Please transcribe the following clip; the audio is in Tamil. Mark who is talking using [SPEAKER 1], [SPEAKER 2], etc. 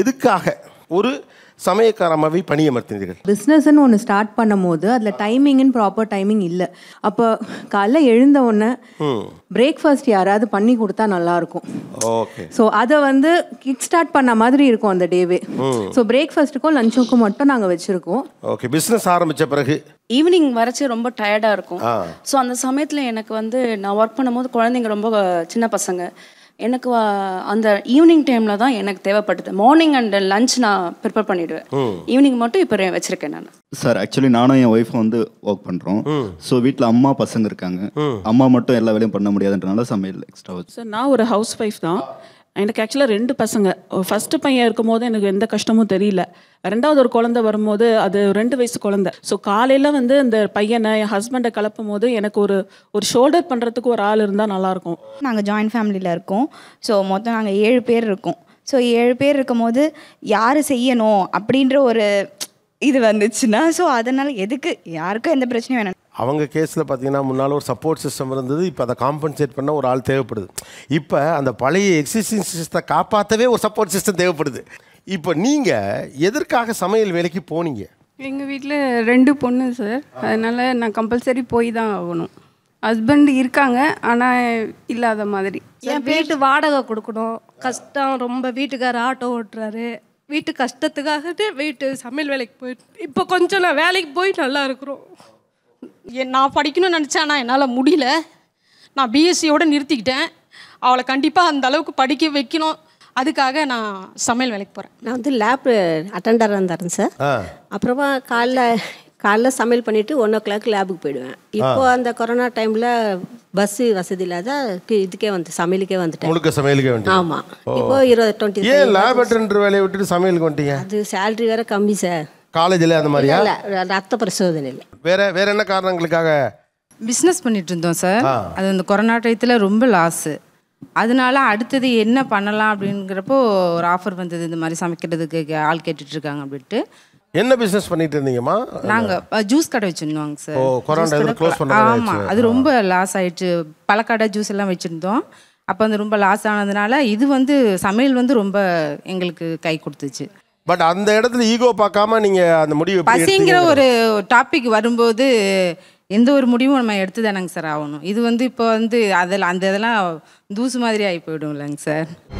[SPEAKER 1] எதுக்காக ஒரு சமயக்காரமாகவே பணியமர்த்தினீர்கள்
[SPEAKER 2] பிஸ்னஸ்ன்னு ஒன்று ஸ்டார்ட் பண்ணும் போது அதில் டைமிங்னு ப்ராப்பர் டைமிங் இல்லை அப்போ காலைல எழுந்த உடனே பிரேக்ஃபாஸ்ட் யாராவது பண்ணி கொடுத்தா நல்லா இருக்கும் ஸோ அதை வந்து கிக் ஸ்டார்ட் பண்ண மாதிரி இருக்கும் அந்த டேவே ஸோ பிரேக்ஃபாஸ்ட்டுக்கும் லஞ்சுக்கும் மட்டும் நாங்கள் வச்சுருக்கோம்
[SPEAKER 1] ஓகே பிஸ்னஸ் ஆரம்பித்த பிறகு
[SPEAKER 2] ஈவினிங் வரைச்சு ரொம்ப டயர்டாக இருக்கும் ஸோ அந்த சமயத்தில் எனக்கு வந்து நான் ஒர்க் பண்ணும்போது குழந்தைங்க ரொம்ப சின்ன பசங்க எனக்கு அந்த ஈவினிங் டைமில் தான் எனக்கு தேவைப்பட்டது மார்னிங் அண்ட் லஞ்ச் நான் ப்ரிப்பேர் பண்ணிவிடுவேன் ஈவினிங் மட்டும் இப்போ வச்சுருக்கேன் நான்
[SPEAKER 1] சார் ஆக்சுவலி நானும் என் ஒய்ஃபும் வந்து ஒர்க் பண்ணுறோம் ஸோ வீட்டில் அம்மா பசங்க இருக்காங்க அம்மா மட்டும் எல்லா வேலையும் பண்ண முடியாதுன்றனால சமையல் எக்ஸ்ட்ரா
[SPEAKER 2] சார் நான் ஒரு ஹவுஸ் ஒய்ஃப் தான் எனக்கு ஆக்சுவலாக ரெண்டு பசங்க ஃபஸ்ட்டு பையன் இருக்கும்போது எனக்கு எந்த கஷ்டமும் தெரியல ரெண்டாவது ஒரு குழந்தை வரும்போது அது ரெண்டு வயசு குழந்தை ஸோ காலையில் வந்து இந்த பையனை என் ஹஸ்பண்டை கலப்பும் போது எனக்கு ஒரு ஒரு ஷோல்டர் பண்ணுறதுக்கு ஒரு ஆள் இருந்தால் நல்லாயிருக்கும் நாங்கள் ஜாயின்ட் ஃபேமிலியில் இருக்கோம் ஸோ மொத்தம் நாங்கள் ஏழு பேர் இருக்கோம் ஸோ ஏழு பேர் இருக்கும்போது யார் செய்யணும் அப்படின்ற ஒரு இது வந்துச்சுன்னா ஸோ அதனால் எதுக்கு யாருக்கும் எந்த பிரச்சனையும் வேணும்
[SPEAKER 1] அவங்க கேஸில் பார்த்தீங்கன்னா முன்னால் ஒரு சப்போர்ட் சிஸ்டம் இருந்தது இப்போ அதை காம்பன்சேட் பண்ண ஒரு ஆள் தேவைப்படுது இப்போ அந்த பழைய எக்ஸிஸ்டிங் சிஸ்டத்தை காப்பாற்றவே ஒரு சப்போர்ட் சிஸ்டம் தேவைப்படுது இப்போ நீங்கள் எதற்காக சமையல் வேலைக்கு போனீங்க
[SPEAKER 2] எங்கள் வீட்டில் ரெண்டு பொண்ணு சார் அதனால் நான் கம்பல்சரி போய் தான் ஆகணும் ஹஸ்பண்ட் இருக்காங்க ஆனால் இல்லாத மாதிரி என் வீட்டு வாடகை கொடுக்கணும் கஷ்டம் ரொம்ப வீட்டுக்கார ஆட்டோ ஓட்டுறாரு வீட்டு கஷ்டத்துக்காகட்டு வீட்டு சமையல் வேலைக்கு போயிட்டு இப்போ கொஞ்சம் நான் வேலைக்கு போய் நல்லா இருக்கிறோம் என் நான் படிக்கணும்னு நினச்சேன் ஆனால் என்னால் முடியல நான் பிஎஸ்சியோடு நிறுத்திக்கிட்டேன் அவளை கண்டிப்பாக அந்த அளவுக்கு படிக்க வைக்கணும் அதுக்காக நான் சமையல் வேலைக்கு போகிறேன் நான் வந்து லேப் அட்டெண்டராக இருந்தேன் சார் அப்புறமா காலைல காலைல சமையல் பண்ணிவிட்டு ஒன் ஓ கிளாக் லேபுக்கு போயிடுவேன் இப்போது அந்த கொரோனா டைமில் பஸ்ஸு வசதி இல்லாத இதுக்கே வந்து சமையலுக்கே வந்துட்டேன்
[SPEAKER 1] சமையலுக்கே வந்து ஆமாம் இப்போ இருபது
[SPEAKER 2] டுவெண்ட்டி லேப்
[SPEAKER 1] அட்டெண்டர் வேலையை விட்டுட்டு சமையலுக்கு வந்துட்டீங்க
[SPEAKER 2] அது சேலரி வேறு கம்மி சார்
[SPEAKER 1] காலேஜில் அந்த மாதிரியா
[SPEAKER 2] ரத்த பரிசோதனை இல்லை
[SPEAKER 1] வேற வேற என்ன காரணங்களுக்காக
[SPEAKER 2] பிஸ்னஸ் பண்ணிட்டு இருந்தோம் சார் அது இந்த கொரோனா டயத்தில் ரொம்ப லாஸு அதனால அடுத்தது என்ன பண்ணலாம் அப்படிங்கிறப்போ ஒரு ஆஃபர் வந்தது இந்த மாதிரி சமைக்கிறதுக்கு ஆள் கேட்டுட்டு இருக்காங்க அப்படின்ட்டு
[SPEAKER 1] என்ன பிசினஸ் பண்ணிட்டு இருந்தீங்கம்மா நாங்க
[SPEAKER 2] ஜூஸ் கடை வச்சிருந்தோம் சார் ஓ கொரோனா க்ளோஸ் பண்ணாங்க ஆமா அது ரொம்ப லாஸ் ஆயிடுச்சு பழக்கடை ஜூஸ் எல்லாம் வச்சிருந்தோம் அப்போ வந்து ரொம்ப லாஸ் ஆனதுனால இது வந்து சமையல் வந்து ரொம்ப எங்களுக்கு கை கொடுத்துச்சு
[SPEAKER 1] பட் அந்த இடத்துல ஈகோ பார்க்காம நீங்க அந்த முடிவு பசிங்கிற ஒரு
[SPEAKER 2] டாபிக் வரும்போது எந்த ஒரு முடிவும் நம்ம எடுத்து தானங்க சார் ஆகணும் இது வந்து இப்போ வந்து அதில் அந்த இதெல்லாம் தூசு மாதிரி ஆகி போயிடும் இல்லைங்க சார்